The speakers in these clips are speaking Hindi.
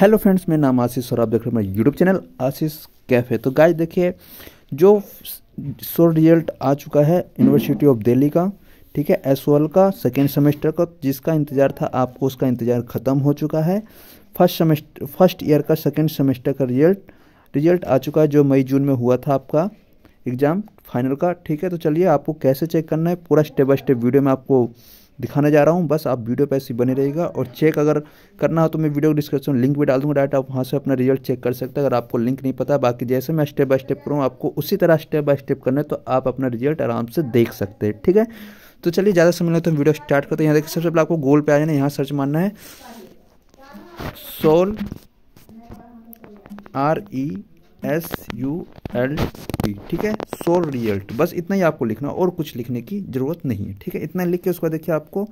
हेलो फ्रेंड्स मेरा नाम आशीष और आप देख रहे हो मेरा यूट्यूब चैनल आशीष कैफे तो गाइस देखिए जो सो रिजल्ट आ चुका है यूनिवर्सिटी ऑफ दिल्ली का ठीक है एस का सेकेंड सेमेस्टर का जिसका इंतज़ार था आपको उसका इंतज़ार ख़त्म हो चुका है फर्स्ट सेमेस्टर फर्स्ट ईयर का सेकेंड सेमेस्टर का रिजल्ट रिजल्ट आ चुका है जो मई जून में हुआ था आपका एग्ज़ाम फाइनल का ठीक है तो चलिए आपको कैसे चेक करना है पूरा स्टेप बाय स्टेप वीडियो में आपको दिखाने जा रहा हूँ बस आप वीडियो पर ऐसे बने रहेगा और चेक अगर करना हो तो मैं वीडियो डिस्क्रिप्शन लिंक भी डाल दूँगा डायरेक्ट आप वहाँ से अपना रिजल्ट चेक कर सकते हैं अगर आपको लिंक नहीं पता बाकी जैसे मैं स्टेप बाय स्टेप करूँ आपको उसी तरह स्टेप बाय स्टेप करना है तो आप अपना रिजल्ट आराम से देख सकते हैं ठीक है तो चलिए ज़्यादा समय लेते हैं वीडियो स्टार्ट करते हैं यहाँ देखिए सबसे पहले आपको गोल पे आ जाना यहाँ सर्च मानना है SOL R E S U L T ठीक है सोल रियल्ट बस इतना ही आपको लिखना और कुछ लिखने की ज़रूरत नहीं है ठीक है इतना लिख के उसके बाद देखिए आपको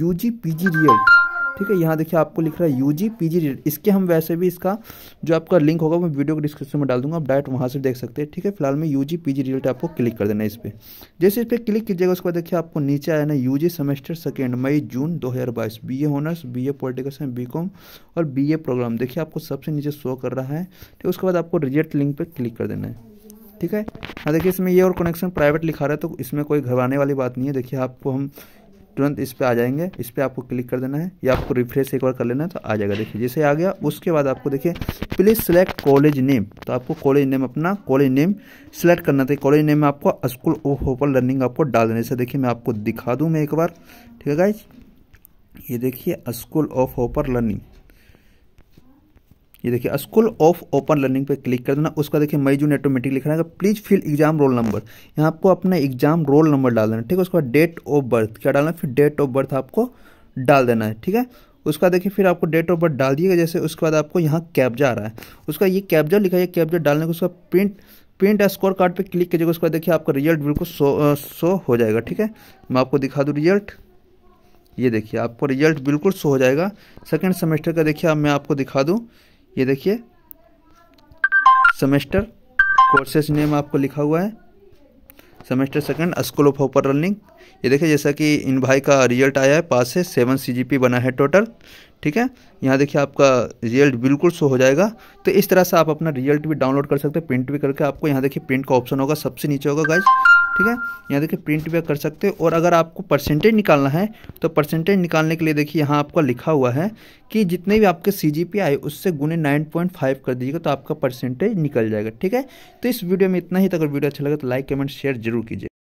यू जी पी जी रियल्ट ठीक है यहाँ देखिए आपको लिख रहा है यू जी पी जी इसके हम वैसे भी इसका जो आपका लिंक होगा मैं वीडियो को डिस्क्रिप्शन में डाल दूंगा आप डायरेक्ट वहाँ से देख सकते हैं ठीक है फिलहाल में U G P G relate आपको क्लिक कर देना है इस पर जैसे इस पर क्लिक कीजिएगा उसके बाद देखिए आपको नीचे आया ना यू जी सेमेस्टर सेकेंड मई जून दो हज़ार बाईस B A honours B A political science B com और बी ए प्रोग्राम देखिए आपको सबसे नीचे शो कर रहा है ठीक तो उसके बाद आपको रिजेक्ट लिंक पर क्लिक कर देना है ठीक है हाँ देखिए इसमें ये और कनेक्शन प्राइवेट लिखा रहा है तो इसमें कोई घबराने वाली बात नहीं है देखिए आपको हम तुरंत इस पर आ जाएंगे इस पर आपको क्लिक कर देना है या आपको रिफ्रेश एक बार कर लेना है तो आ जाएगा देखिए जैसे आ गया उसके बाद आपको देखिए प्लीज़ सेलेक्ट कॉलेज नेम तो आपको कॉलेज नेम अपना कॉलेज नेम सेलेक्ट करना था कॉलेज नेम में आपको स्कूल ऑफ ओपन लर्निंग आपको डाल देने से देखिए मैं आपको दिखा दूँ मैं एक बार ठीक है गाइज ये देखिए स्कूल ऑफ ओपर लर्निंग ये देखिए स्कूल ऑफ ओपन लर्निंग पे क्लिक कर देना उसका देखिए मई जून ऑटोमेटिक लिख रहा है please fill exam roll number यहाँ आपको अपना एग्जाम रोल नंबर डाल देना ठीक है उसके बाद डेट ऑफ बर्थ क्या डालना है फिर डेट ऑफ बर्थ आपको डाल देना है ठीक है उसका देखिए फिर आपको डेट ऑफ बर्थ डाल दिएगा जैसे उसके बाद आपको यहाँ कैब्जा आ रहा है उसका ये कैब्जा लिखा है कैब्जा डालने का उसका प्रिंट प्रिंट स्कोर कार्ड पर क्लिक कीजिएगा उसके बाद देखिए आपका रिजल्ट बिल्कुल शो शो हो जाएगा ठीक है मैं आपको दिखा दूँ रिजल्ट ये देखिए आपको रिजल्ट बिल्कुल शो हो जाएगा सेकेंड सेमेस्टर का देखिए मैं आपको दिखा दूँ ये देखिए सेमेस्टर कोर्सेज नेम आपको लिखा हुआ है semester second school of open learning ये देखिए जैसा कि इन भाई का रिजल्ट आया है पास है सेवन सी बना है टोटल ठीक है यहाँ देखिए आपका रिजल्ट बिल्कुल शो हो जाएगा तो इस तरह से आप अपना रिजल्ट भी डाउनलोड कर सकते हैं प्रिंट भी करके आपको यहाँ देखिए प्रिंट का ऑप्शन होगा सबसे नीचे होगा गाइज ठीक है यहाँ देखिए प्रिंट भी कर सकते हो और अगर आपको परसेंटेज निकालना है तो परसेंटेज निकालने के लिए देखिए यहाँ आपका लिखा हुआ है कि जितने भी आपके सी जी पी आए उससे गुने नाइन पॉइंट फाइव कर दीजिएगा तो आपका परसेंटेज निकल जाएगा ठीक है तो इस वीडियो में इतना ही तक वीडियो अच्छा लगे तो लाइक कमेंट शेयर जरूर कीजिए